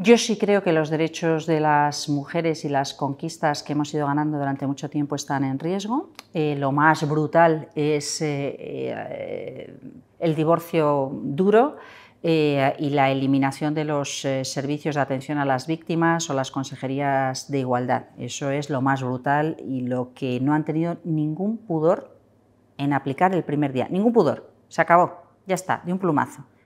Yo sí creo que los derechos de las mujeres y las conquistas que hemos ido ganando durante mucho tiempo están en riesgo. Eh, lo más brutal es eh, eh, el divorcio duro. y la eliminación de los servicios de atención a las víctimas o las consejerías de igualdad. Eso es lo más brutal y lo que no han tenido ningún pudor en aplicar el primer día. Ningún pudor. Se acabó. Ya está, de un plumazo.